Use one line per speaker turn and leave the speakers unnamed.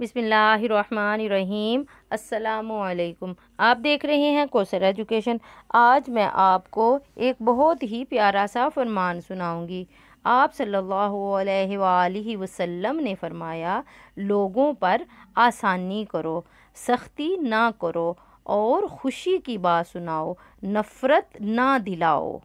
बिसमीम आप देख रहे हैं कोसर एजुकेशन आज मैं आपको एक बहुत ही प्यारा सा फरमान सुनाऊंगी आप सल्लल्लाहु अलैहि वसल्लम ने फरमाया लोगों पर आसानी करो सख्ती ना करो और ख़ुशी की बात सुनाओ नफ़रत ना दिलाओ